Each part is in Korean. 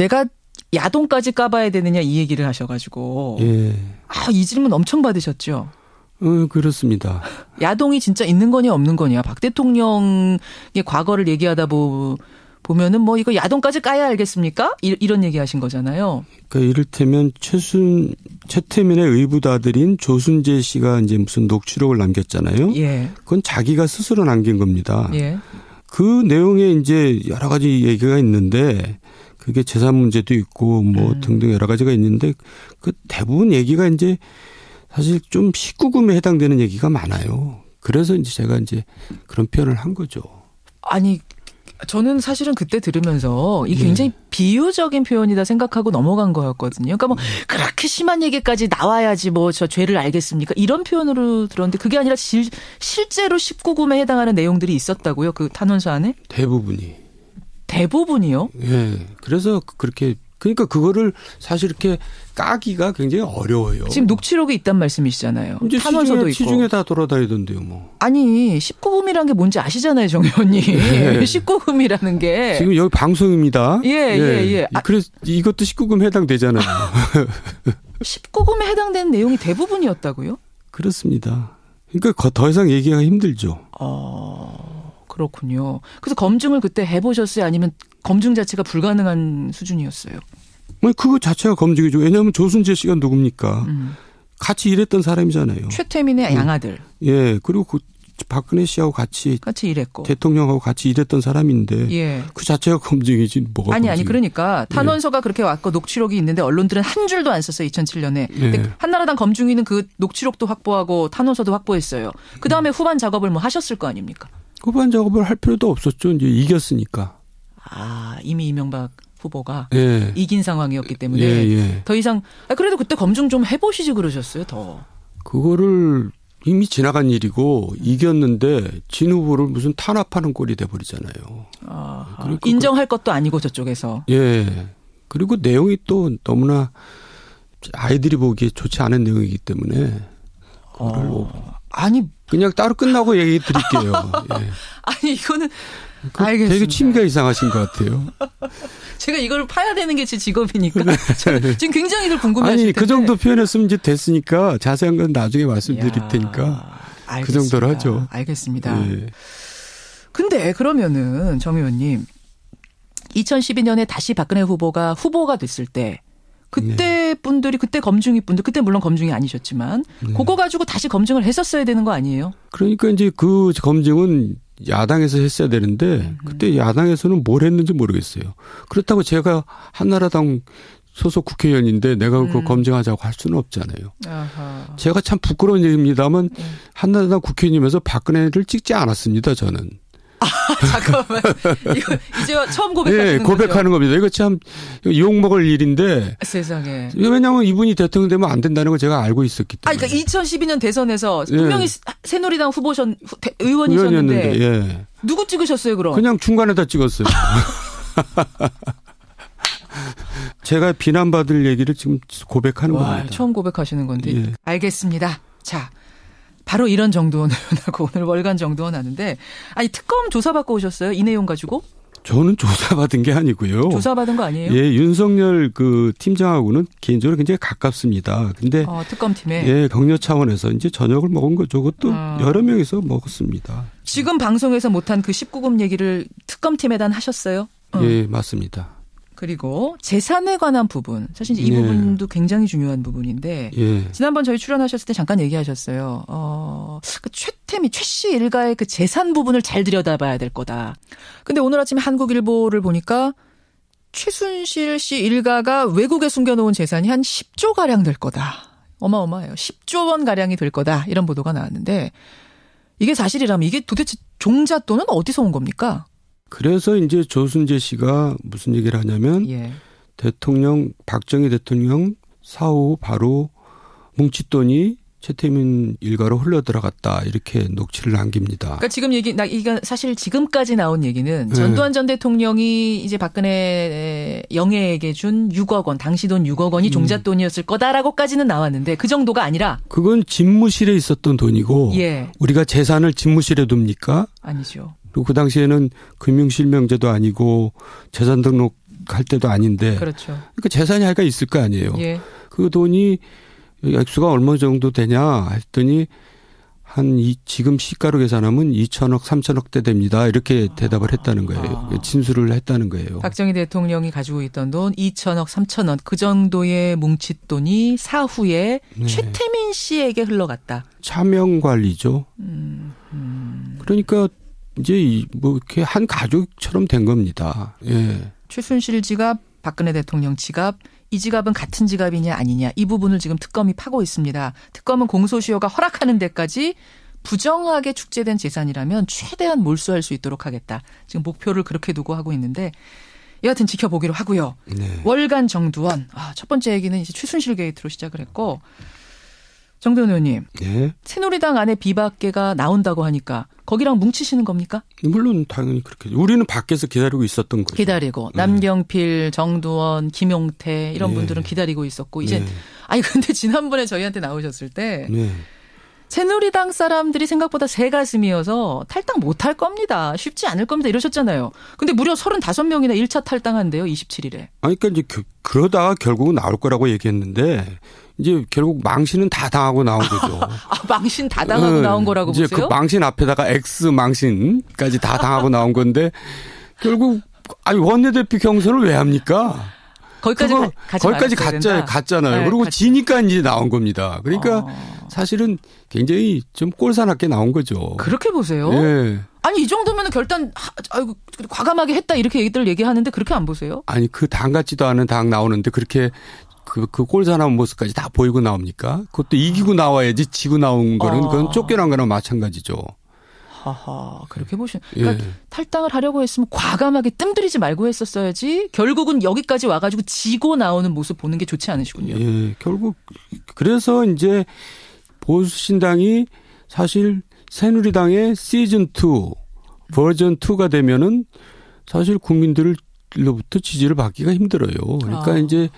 내가 야동까지 까봐야 되느냐 이 얘기를 하셔가지고 예. 아이 질문 엄청 받으셨죠. 어, 그렇습니다. 야동이 진짜 있는 거냐 없는 거냐 박 대통령의 과거를 얘기하다 보. 보면은 뭐 이거 야동까지 까야 알겠습니까? 이, 런 얘기하신 거잖아요. 그러니까 이를테면 최순 최태민의 의붓아들인 조순재 씨가 이제 무슨 녹취록을 남겼잖아요. 예. 그건 자기가 스스로 남긴 겁니다. 예. 그 내용에 이제 여러 가지 얘기가 있는데 그게 재산 문제도 있고 뭐 음. 등등 여러 가지가 있는데 그 대부분 얘기가 이제 사실 좀 19금에 해당되는 얘기가 많아요. 그래서 이제 제가 이제 그런 표현을 한 거죠. 아니 저는 사실은 그때 들으면서 이 네. 굉장히 예. 비유적인 표현이다 생각하고 넘어간 거였거든요. 그러니까 뭐 네. 그렇게 심한 얘기까지 나와야지 뭐 저 죄를 알겠습니까? 이런 표현으로 들었는데 그게 아니라 실, 실제로 19금에 해당하는 내용들이 있었다고요. 그 탄원서 안에? 대부분이. 대부분이요? 예. 그래서 그렇게 그러니까 그거를 사실 이렇게 까기가 굉장히 어려워요. 지금 녹취록이 있단 말씀이시잖아요. 이제 서도 있고. 시중에 다 돌아다니던데요, 뭐. 아니, 19금이라는 게 뭔지 아시잖아요, 정 의원님. 예. 19금이라는 게. 지금 여기 방송입니다. 예, 예, 예. 예. 아. 그래서 이것도 19금 해당되잖아요. 19금에 해당되는 내용이 대부분이었다고요? 그렇습니다. 그러니까 더 이상 얘기가 힘들죠. 어... 그렇군요. 그래서 검증을 그때 해보셨어요? 아니면 검증 자체가 불가능한 수준이었어요? 뭐그 자체가 검증이죠. 왜냐하면 조순재 씨가 누굽니까? 음. 같이 일했던 사람이잖아요. 최태민의 음. 양아들. 예. 그리고 그 박근혜 씨하고 같이 같이 일했고 대통령하고 같이 일했던 사람인데 예. 그 자체가 검증이지 뭐가 아니 검증이. 아니 그러니까 예. 탄원서가 예. 그렇게 왔고 녹취록이 있는데 언론들은 한 줄도 안 썼어요 2007년에 예. 한나라당 검증위는 그 녹취록도 확보하고 탄원서도 확보했어요 그 다음에 음. 후반 작업을 뭐 하셨을 거 아닙니까? 후반 작업을 할 필요도 없었죠. 이제 이겼으니까. 아, 이미 이명박 후보가 예. 이긴 상황이었기 때문에 예, 예. 더 이상 아, 그래도 그때 검증 좀 해보시지 그러셨어요 더 그거를 이미 지나간 일이고 이겼는데 진 후보를 무슨 탄압하는 꼴이 돼버리잖아요. 아, 인정할 것도 아니고 저쪽에서 예 그리고 내용이 또 너무나 아이들이 보기에 좋지 않은 내용이기 때문에 그걸 어, 뭐 아니 그냥 따로 끝나고 얘기 드릴게요. 예. 아니 이거는 그 알겠습니다. 되게 취미가 이상하신 것 같아요. 제가 이걸 파야 되는 게 제 직업이니까 네. 지금 굉장히 궁금해하실 아니 그 정도 표현했으면 이제 됐으니까 자세한 건 나중에 말씀드릴 테니까 그 알겠습니다. 그 정도로 하죠. 알겠습니다. 예. 근데 그러면은 정 의원님 2012년에 다시 박근혜 후보가 후보가 됐을 때 그때 네. 분들이 그때 검증이 분들 그때 물론 검증이 아니셨지만 네. 그거 가지고 다시 검증을 했었어야 되는 거 아니에요? 그러니까 이제 그 검증은 야당에서 했어야 되는데 음. 그때 야당에서는 뭘 했는지 모르겠어요. 그렇다고 제가 한나라당 소속 국회의원인데 내가 그걸 음. 검증하자고 할 수는 없잖아요. 아하. 제가 참 부끄러운 얘기입니다만 네. 한나라당 국회의원이면서 박근혜를 찍지 않았습니다. 저는. 아, 잠깐만. 이거 이제 처음 고백하는 예, 고백하는 겁니다. 이거 참 욕먹을 일인데. 세상에. 왜냐하면 이분이 대통령 되면 안 된다는 걸 제가 알고 있었기 때문에. 아, 그러니까 2012년 대선에서 예. 분명히 예. 새누리당 후보셨, 의원이셨는데. 예. 누구 찍으셨어요, 그럼? 그냥 중간에다 찍었어요. 제가 비난받을 얘기를 지금 고백하는 와, 겁니다. 처음 고백하시는 건데. 예. 알겠습니다. 자, 바로 이런 정도원 의원하고 오늘 월간 정도원 하는데 아니 특검 조사받고 오셨어요? 이 내용 가지고? 저는 조사받은 게 아니고요. 조사받은 거 아니에요? 예, 윤석열 그 팀장하고는 개인적으로 굉장히 가깝습니다. 근데 어, 특검팀에 예, 격려 차원에서 이제 저녁을 먹은 거죠. 그것도 어. 여러 명이서 먹었습니다. 지금 방송에서 못한 그 19금 얘기를 특검팀에 단 하셨어요? 어. 예, 맞습니다. 그리고 재산에 관한 부분. 사실 이 예. 부분도 굉장히 중요한 부분인데 예. 지난번 저희 출연하셨을 때 잠깐 얘기하셨어요. 어, 그 최태미 최씨 일가의 그 재산 부분을 잘 들여다봐야 될 거다. 근데 오늘 아침에 한국일보를 보니까 최순실 씨 일가가 외국에 숨겨놓은 재산이 한 10조 가량 될 거다. 어마어마해요. 10조 원 가량이 될 거다. 이런 보도가 나왔는데 이게 사실이라면 이게 도대체 종잣돈은 어디서 온 겁니까? 그래서 이제 조순재 씨가 무슨 얘기를 하냐면 예. 대통령 박정희 대통령 사후 바로 뭉칫돈이 최태민 일가로 흘러 들어갔다 이렇게 녹취를 남깁니다. 그러니까 지금 얘기 나 이게 사실 지금까지 나온 얘기는 네. 전두환 네. 전 대통령이 이제 박근혜 영예에게 준 6억 원 당시 돈 6억 원이 음. 종잣돈이었을 거다라고까지는 나왔는데 그 정도가 아니라 그건 집무실에 있었던 돈이고 예. 우리가 재산을 집무실에 둡니까? 아니죠. 그리고 그 당시에는 금융실명제도 아니고 재산 등록할 때도 아닌데. 그렇죠. 그러니까 재산이 하여간 있을 거 아니에요. 예. 그 돈이 액수가 얼마 정도 되냐 했더니 한 이, 지금 시가로 계산하면 2천억, 3천억대 됩니다. 이렇게 대답을 했다는 거예요. 아. 진술을 했다는 거예요. 박정희 대통령이 가지고 있던 돈 2천억, 3천억 그 정도의 뭉칫돈이 사후에 네. 최태민 씨에게 흘러갔다. 차명 관리죠. 음, 음. 그러니까 이제 뭐 이렇게 한 가족처럼 된 겁니다. 예. 최순실 지갑, 박근혜 대통령 지갑, 이 지갑은 같은 지갑이냐 아니냐 이 부분을 지금 특검이 파고 있습니다. 특검은 공소시효가 허락하는 데까지 부정하게 축제된 재산이라면 최대한 몰수할 수 있도록 하겠다. 지금 목표를 그렇게 두고 하고 있는데 여하튼 지켜보기로 하고요. 네. 월간 정두원 아, 첫 번째 얘기는 이제 최순실 게이트로 시작을 했고 정대원 의원님. 네. 새누리당 안에 비박계가 나온다고 하니까 거기랑 뭉치시는 겁니까? 예, 물론 당연히 그렇게. 우리는 밖에서 기다리고 있었던 거죠. 기다리고 음. 남경필, 네. 정두원, 김용태 이런 네. 분들은 기다리고 있었고 이제 네. 아니 근데 지난번에 저희한테 나오셨을 때 새누리당 사람들이 생각보다 새 가슴이어서 탈당 못할 겁니다. 쉽지 않을 겁니다. 이러셨잖아요. 근데 무려 35명이나 1차 탈당한대요. 27일에. 아니, 그러니까 이제 그, 러다가 결국은 나올 거라고 얘기했는데 이제 결국 망신은 다 당하고 나온 거죠. 아, 망신 다 당하고 네. 나온 거라고 이제 보세요? 그 망신 앞에다가 X 망신까지 다 당하고 나온 건데 결국 아니 원내대표 경선을 왜 합니까? 거기까지 가, 거기까지 갔잖아요. 갔잖아요. 네, 그리고 갔죠. 지니까 이제 나온 겁니다. 그러니까 어. 사실은 굉장히 좀 꼴사납게 나온 거죠. 그렇게 보세요? 예. 아니 이 정도면 결단 아이고 과감하게 했다 이렇게 얘기들 얘기하는데 그렇게 안 보세요? 아니 그 당 같지도 않은 당 나오는데 그렇게 그, 골 그 꼴사나운 모습까지 다 보이고 나옵니까? 그것도 이기고 나와야지 지고 나온 거는 그건 아. 쫓겨난 거나 마찬가지죠. 하하 그렇게 보시면 그러니까 예. 탈당을 하려고 했으면 과감하게 뜸들이지 말고 했었어야지 결국은 여기까지 와가지고 지고 나오는 모습 보는 게 좋지 않으시군요. 예, 결국 그래서 이제 보수 신당이 사실 새누리당의 시즌 2 버전 2가 되면은 사실 국민들로부터 지지를 받기가 힘들어요. 그러니까 아. 이제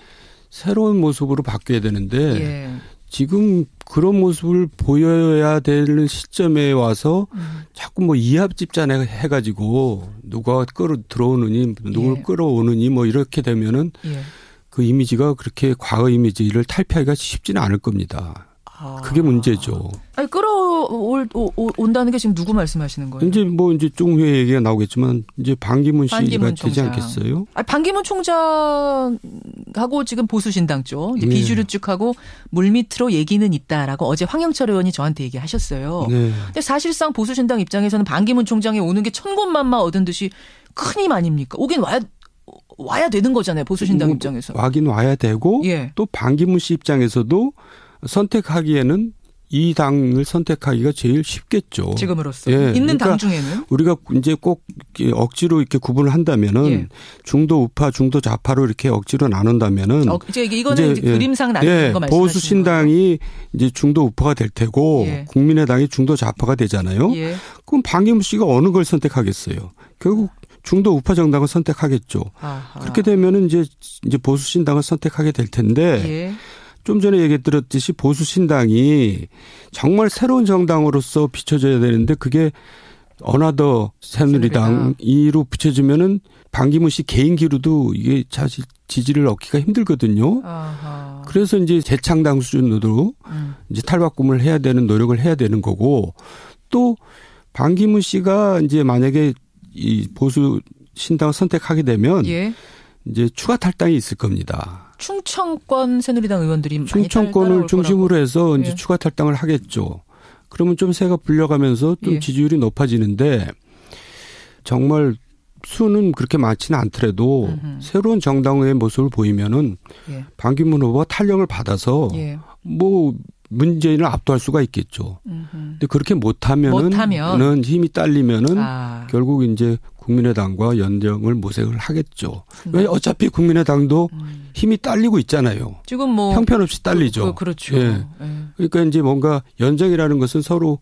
새로운 모습으로 바뀌어야 되는데 예. 지금 그런 모습을 보여야 되는 시점에 와서 음. 자꾸 뭐 이합 집단에 해가지고 누가 끌어 들어오느니 누굴 예. 끌어오느니 뭐 이렇게 되면은 예. 그 이미지가 그렇게 과거 이미지를 탈피하기가 쉽지는 않을 겁니다. 아. 그게 문제죠. 아니, 끌어올 오, 오, 온다는 게 지금 누구 말씀하시는 거예요? 이제 뭐 이제 조금 후에 얘기가 나오겠지만 이제 반기문 씨가 반기문 되지 않겠어요? 아, 반기문 총장 하고 지금 보수신당 쪽 예. 비주류 쪽하고 물밑으로 얘기는 있다라고 어제 황영철 의원이 저한테 얘기하셨어요. 예. 근데 사실상 보수신당 입장에서는 반기문 총장이 오는 게 천곤만마 얻은 듯이 큰 힘 아닙니까? 오긴 와야 와야 되는 거잖아요. 보수신당 음, 입장에서. 와긴 와야 되고 예. 또 반기문 씨 입장에서도 선택하기에는 이 당을 선택하기가 제일 쉽겠죠. 지금으로서 예, 있는 그러니까 당 중에는 우리가 이제 꼭 억지로 이렇게 구분을 한다면은 예. 중도 우파, 중도 좌파로 이렇게 억지로 나눈다면은 어, 이제 이거는 이제, 이제 그림상 예, 나뉘는 예, 거 말씀하시는 보수 신당이 이제 중도 우파가 될 테고 예. 국민의당이 중도 좌파가 되잖아요. 예. 그럼 방임 씨가 어느 걸 선택하겠어요? 결국 중도 우파 정당을 선택하겠죠. 아하. 그렇게 되면은 이제 이제 보수 신당을 선택하게 될 텐데 좀 전에 얘기 드렸듯이 보수 신당이 정말 새로운 정당으로서 비춰져야 되는데 그게 어나더 새누리당이로 비춰지면은 반기문 씨 개인기로도 이게 사실 지지를 얻기가 힘들거든요. 그래서 이제 재창당 수준으로 음. 이제 탈바꿈을 해야 되는 노력을 해야 되는 거고 또 반기문 씨가 이제 만약에 이 보수 신당을 선택하게 되면 예. 이제 추가 탈당이 있을 겁니다. 충청권 새누리당 의원들이 충청권을 중심으로 해서 이제 예. 추가 탈당을 하겠죠. 그러면 좀세가 불려가면서 좀 예. 지지율이 높아지는데 정말 수는 그렇게 많지는 않더라도 음흠. 새로운 정당의 모습을 보이면은 예. 반기문 후보가 탄력을 받아서 예. 뭐 문재인을 압도할 수가 있겠죠. 음흠. 근데 그렇게 못하면은 못하면. 힘이 딸리면은 아. 결국 이제 국민의당과 연정을 모색을 하겠죠. 왜 어차피 국민의당도 음. 힘이 딸리고 있잖아요. 지금 뭐 형편없이 딸리죠. 그, 그 렇죠 예. 예. 그러니까 이제 뭔가 연정이라는 것은 서로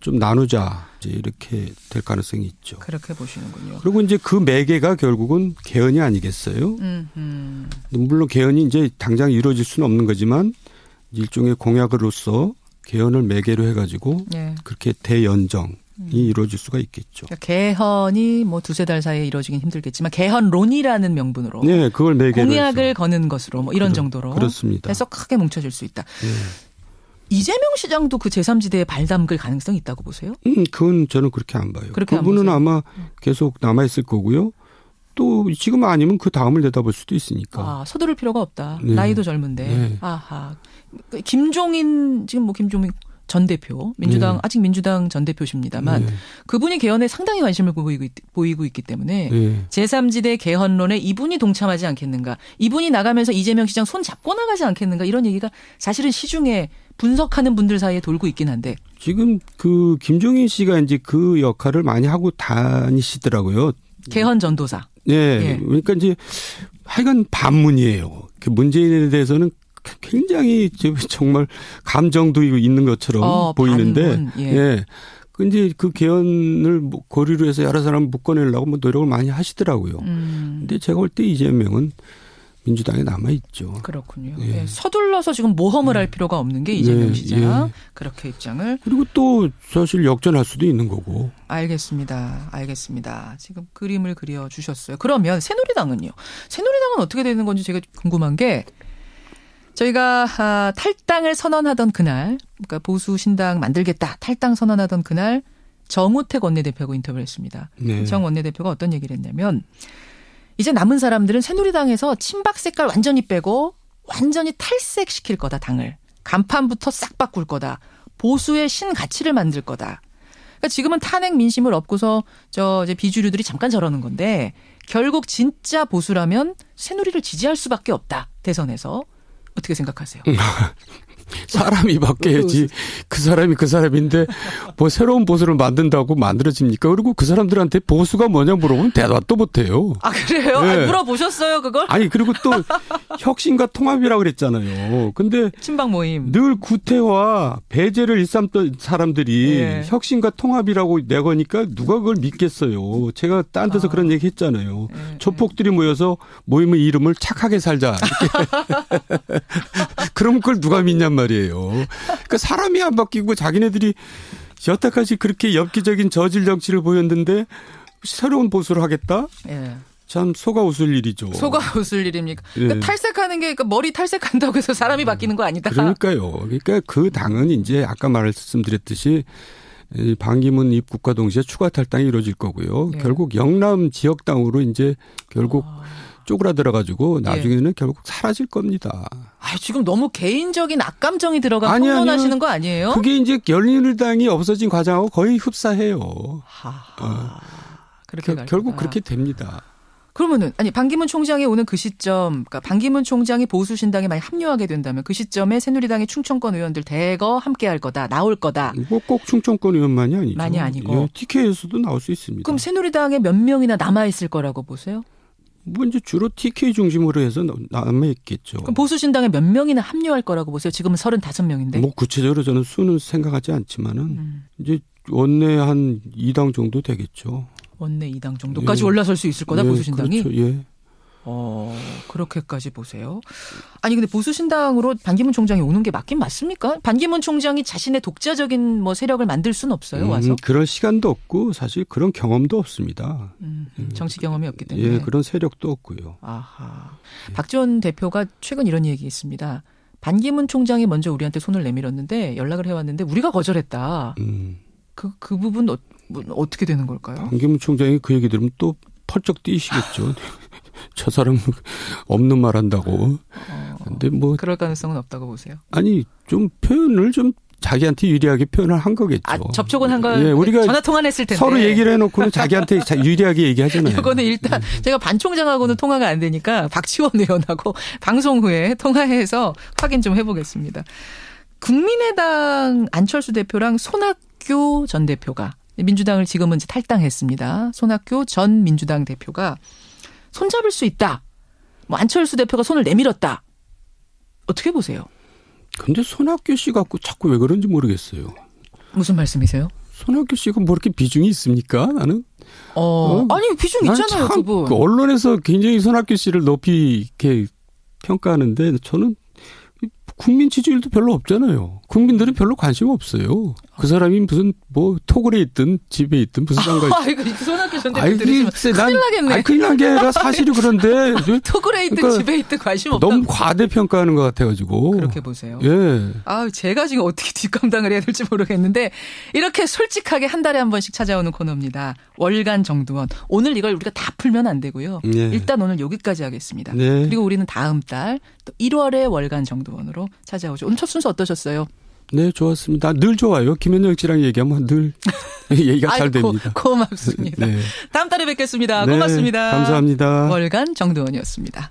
좀 나누자 이렇게 될 가능성이 있죠. 그렇게 보시는군요. 그리고 이제 그 매개가 결국은 개헌이 아니겠어요. 음, 음. 물론 개헌이 이제 당장 이루어질 수는 없는 거지만 일종의 공약으로서 개헌을 매개로 해가지고 예. 그렇게 대연정이 음. 이루어질 수가 있겠죠. 그러니까 개헌이 뭐 두세 달 사이에 이루어지긴 힘들겠지만 개헌론이라는 명분으로 네, 그걸 매개로 공약을 해서. 거는 것으로 뭐 이런 그 정도로 그렇습니다. 해서 크게 뭉쳐질 수 있다. 예. 이재명 시장도 그 제3지대에 발담글 가능성이 있다고 보세요? 음, 그건 저는 그렇게 안 봐요. 그렇게 그분은 아마 음. 계속 남아있을 거고요. 또 지금 아니면 그 다음을 내다볼 수도 있으니까. 아, 서두를 필요가 없다. 네. 나이도 젊은데. 네. 아하. 그 김종인 지금 뭐 김종인 전 대표 민주당 네. 아직 민주당 전 대표십니다만 네. 그분이 개헌에 상당히 관심을 보이고, 있, 보이고 있기 때문에 제3지대 개헌론에 이분이 동참하지 않겠는가 이분이 나가면서 이재명 시장 손 잡고 나가지 않겠는가 이런 얘기가 사실은 시중에 분석하는 분들 사이에 돌고 있긴 한데 지금 그 김종인 씨가 이제 그 역할을 많이 하고 다니시더라고요. 개헌 전도사. 예. 예. 그러니까 이제 하여간 반문이에요. 그 문재인에 대해서는 굉장히 정말 감정도 있는 것처럼 어, 보이는데 예. 예. 근데 그 개헌을 뭐 고리로 해서 여러 사람 묶어내려고 뭐 노력을 많이 하시더라고요. 음. 근데 제가 볼 때 이재명은 민주당에 남아 있죠. 그렇군요. 예. 네. 서둘러서 지금 모험을 네. 할 필요가 없는 게 이재명 네. 예, 시장 예. 그렇게 입장을 그리고 또 사실 역전할 수도 있는 거고. 알겠습니다. 알겠습니다. 지금 그림을 그려 주셨어요. 그러면 새누리당은요. 새누리당은 어떻게 되는 건지 제가 궁금한 게 저희가 아, 탈당을 선언하던 그날, 그러니까 보수 신당 만들겠다 탈당 선언하던 그날 정우택 원내대표하고 인터뷰를 했습니다. 네. 정 원내대표가 어떤 얘기를 했냐면. 이제 남은 사람들은 새누리당에서 친박 색깔 완전히 빼고 완전히 탈색시킬 거다 당을 간판부터 싹 바꿀 거다 보수의 신가치를 만들 거다. 그러니까 지금은 탄핵 민심을 업고서 저 이제 비주류들이 잠깐 저러는 건데 결국 진짜 보수라면 새누리를 지지할 수밖에 없다 대선에서 어떻게 생각하세요? 사람이 바뀌어야지 그렇죠. 그 사람이 그 사람인데 뭐 새로운 보수를 만든다고 만들어집니까? 그리고 그 사람들한테 보수가 뭐냐 물어보면 대답도 못해요. 아 그래요? 네. 아니, 물어보셨어요 그걸? 아니 그리고 또 혁신과 통합이라고 그랬잖아요. 근데 친박 모임 늘 구태와 배제를 일삼던 사람들이 예. 혁신과 통합이라고 내거니까 누가 그걸 믿겠어요? 제가 딴 데서 아. 그런 얘기 했잖아요. 예. 조폭들이 모여서 모임의 이름을 착하게 살자. 그럼 그걸 누가 믿냐? 말이에요. 그러니까 사람이 안 바뀌고 자기네들이 여태까지 그렇게 엽기적인 저질 정치를 보였는데 새로운 보수를 하겠다? 예. 참 소가 웃을 일이죠. 소가 웃을 일입니까? 그러니까 예. 탈색하는 게 그러니까 머리 탈색한다고 해서 사람이 음. 바뀌는 거 아니다. 그러니까요. 그러니까 그 당은 이제 아까 말씀드렸듯이 방기문 입국과 동시에 추가 탈당이 이루어질 거고요. 예. 결국 영남 지역당으로 이제 결국 아. 쪼그라들어가지고 나중에는 예. 결국 사라질 겁니다. 아 지금 너무 개인적인 악감정이 들어가 아니, 폭론하시는 거 아니에요? 그게 이제 열린우리당이 없어진 과정하고 거의 흡사해요. 어. 그렇게 겨, 결국 그렇게 됩니다. 그러면은 아니 반기문 총장이 오는 그 시점, 그러니까 반기문 총장이 보수 신당에 많이 합류하게 된다면 그 시점에 새누리당의 충청권 의원들 대거 함께할 거다, 나올 거다. 꼭, 뭐 꼭 충청권 의원만이 아니죠. 많이 아니고 예, TK에서도 나올 수 있습니다. 그럼 새누리당에 몇 명이나 남아 있을 거라고 보세요? 뭐 이제 주로 TK 중심으로 해서 남아 있겠죠. 그럼 보수 신당에 몇 명이나 합류할 거라고 보세요? 지금은 35명인데. 뭐 구체적으로 저는 수는 생각하지 않지만은 음. 이제 원내 한 2당 정도 되겠죠. 원내 2당 정도까지 예. 올라설 수 있을 거다 예. 보수 신당이. 그렇죠. 예. 어, 그렇게까지 보세요. 아니, 근데 보수신당으로 반기문 총장이 오는 게 맞긴 맞습니까? 반기문 총장이 자신의 독자적인 뭐 세력을 만들 순 없어요, 음, 와서? 음, 그럴 시간도 없고, 사실 그런 경험도 없습니다. 음, 음 정치 경험이 없기 예, 때문에. 예, 그런 세력도 없고요. 아하. 박지원 대표가 최근 이런 얘기 했습니다. 반기문 총장이 먼저 우리한테 손을 내밀었는데 연락을 해왔는데 우리가 거절했다. 음. 그, 그 부분 어, 뭐, 어떻게 되는 걸까요? 반기문 총장이 그 얘기 들으면 또 펄쩍 뛰시겠죠. 저 사람 없는 말 한다고. 어. 근데 뭐 그럴 가능성은 없다고 보세요. 아니, 좀 표현을 좀 자기한테 유리하게 표현을 한 거겠죠. 아, 접촉은 한 거예요. 우리가 전화 통화 했을 텐데 서로 얘기를 해놓고는 자기한테 유리하게 얘기하잖아요. 이거는 일단 음. 제가 반 총장하고는 통화가 안 되니까 박치원 의원하고 방송 후에 통화해서 확인 좀 해보겠습니다. 국민의당 안철수 대표랑 손학규 전 대표가 민주당을 지금은 탈당했습니다. 손학규 전 민주당 대표가 손잡을 수 있다. 뭐 안철수 대표가 손을 내밀었다. 어떻게 보세요? 근데 손학규 씨가 자꾸 왜 그런지 모르겠어요. 무슨 말씀이세요? 손학규 씨가 뭐 이렇게 비중이 있습니까? 나는 어, 어 아니 비중 있잖아요 그분. 그 언론에서 굉장히 손학규 씨를 높이 이렇게 평가하는데 저는 국민 지지율도 별로 없잖아요. 국민들은 별로 관심 없어요. 그 사람이 무슨 뭐 토굴에 있든 집에 있든 무슨 상관이 아, 이거 손학규 전 대표 들으시면 큰일 나겠네. 아 큰일 난게 아니라 사실이 그런데 토굴에 있든 그러니까 집에 있든 관심 없다. 너무 과대평가하는 것 같아가지고 그렇게 보세요. 예. 아 제가 지금 어떻게 뒷감당을 해야 될지 모르겠는데 이렇게 솔직하게 한 달에 한 번씩 찾아오는 코너입니다. 월간 정두원 오늘 이걸 우리가 다 풀면 안 되고요. 예. 일단 오늘 여기까지 하겠습니다. 예. 그리고 우리는 다음 달 또 1월에 월간 정두원으로 찾아오죠. 오늘 첫 순서 어떠셨어요? 네, 좋았습니다. 늘 좋아요. 김현정 씨랑 얘기하면 늘 얘기가 아이고, 됩니다. 고, 맙습니다 네. 다음 달에 뵙겠습니다. 네, 고맙습니다. 감사합니다. 월간 정두원이었습니다.